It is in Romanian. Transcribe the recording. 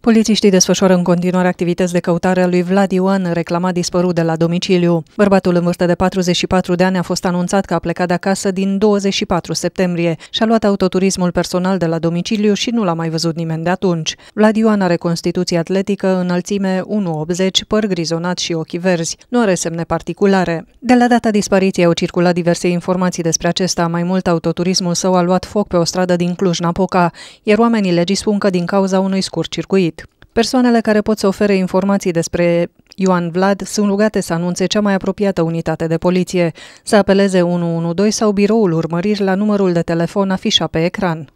Polițiștii desfășoară în continuare activități de căutare a lui Vlad Ioan, reclamat dispărut de la domiciliu. Bărbatul în vârstă de 44 de ani a fost anunțat că a plecat de acasă din 24 septembrie și-a luat autoturismul personal de la domiciliu și nu l-a mai văzut nimeni de atunci. Vlad Ioan are constituție atletică, înălțime 1,80, păr grizonat și ochi verzi. Nu are semne particulare. De la data dispariției au circulat diverse informații despre acesta. Mai mult, autoturismul său a luat foc pe o stradă din Cluj-Napoca, iar oamenii legii spun că din cauza unui scurt circuit. Persoanele care pot să ofere informații despre Ioan Vlad sunt rugate să anunțe cea mai apropiată unitate de poliție, să apeleze 112 sau biroul urmăriri la numărul de telefon afișat pe ecran.